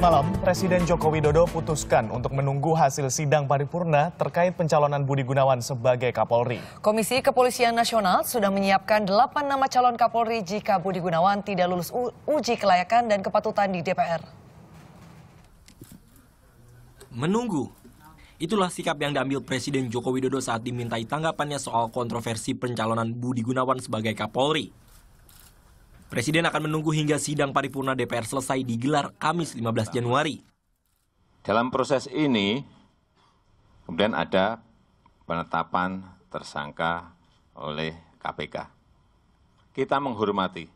malam, Presiden Joko Widodo putuskan untuk menunggu hasil sidang paripurna terkait pencalonan Budi Gunawan sebagai Kapolri. Komisi Kepolisian Nasional sudah menyiapkan 8 nama calon Kapolri jika Budi Gunawan tidak lulus uji kelayakan dan kepatutan di DPR. Menunggu. Itulah sikap yang diambil Presiden Joko Widodo saat dimintai tanggapannya soal kontroversi pencalonan Budi Gunawan sebagai Kapolri. Presiden akan menunggu hingga sidang paripurna DPR selesai digelar Kamis 15 Januari. Dalam proses ini, kemudian ada penetapan tersangka oleh KPK. Kita menghormati,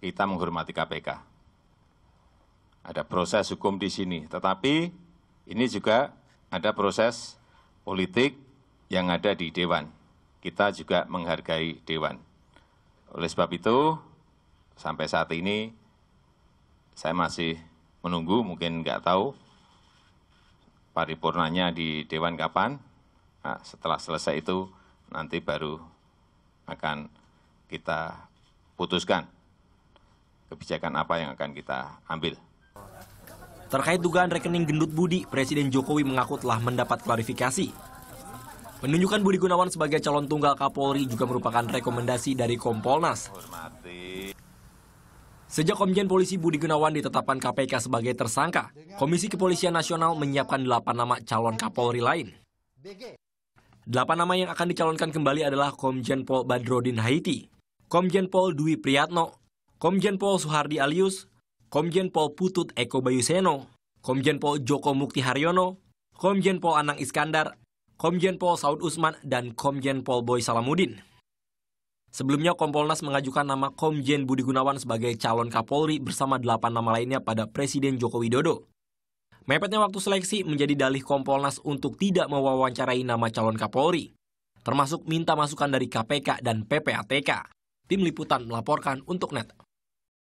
kita menghormati KPK. Ada proses hukum di sini, tetapi ini juga ada proses politik yang ada di Dewan. Kita juga menghargai Dewan. Oleh sebab itu, sampai saat ini saya masih menunggu, mungkin nggak tahu paripurnanya di Dewan kapan. Nah, setelah selesai itu, nanti baru akan kita putuskan kebijakan apa yang akan kita ambil. Terkait dugaan rekening gendut Budi, Presiden Jokowi mengaku telah mendapat klarifikasi Penunjukan Budi Gunawan sebagai calon tunggal Kapolri juga merupakan rekomendasi dari Kompolnas. Sejak Komjen Polisi Budi Gunawan ditetapkan KPK sebagai tersangka, Komisi Kepolisian Nasional menyiapkan 8 nama calon Kapolri lain. 8 nama yang akan dicalonkan kembali adalah Komjen Pol Badrodin Haiti, Komjen Pol Dwi Priyatno, Komjen Pol Suhardi Alius, Komjen Pol Putut Eko Bayuseno, Komjen Pol Joko Mukti Haryono, Komjen Pol Anang Iskandar, Komjen Pol Saud Usman dan Komjen Pol Boy Salamudin. Sebelumnya Kompolnas mengajukan nama Komjen Budi Gunawan sebagai calon Kapolri bersama delapan nama lainnya pada Presiden Joko Widodo. Mepetnya waktu seleksi menjadi dalih Kompolnas untuk tidak mewawancarai nama calon Kapolri, termasuk minta masukan dari KPK dan PPATK. Tim Liputan melaporkan untuk NET.